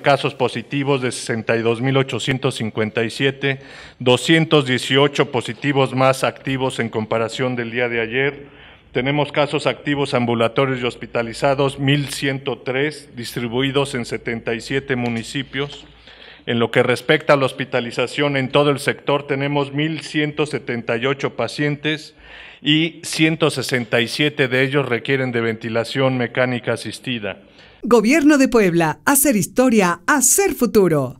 casos positivos de 62.857, 218 positivos más activos en comparación del día de ayer. Tenemos casos activos ambulatorios y hospitalizados, 1.103, distribuidos en 77 municipios. En lo que respecta a la hospitalización en todo el sector, tenemos 1.178 pacientes y 167 de ellos requieren de ventilación mecánica asistida. Gobierno de Puebla, hacer historia, hacer futuro.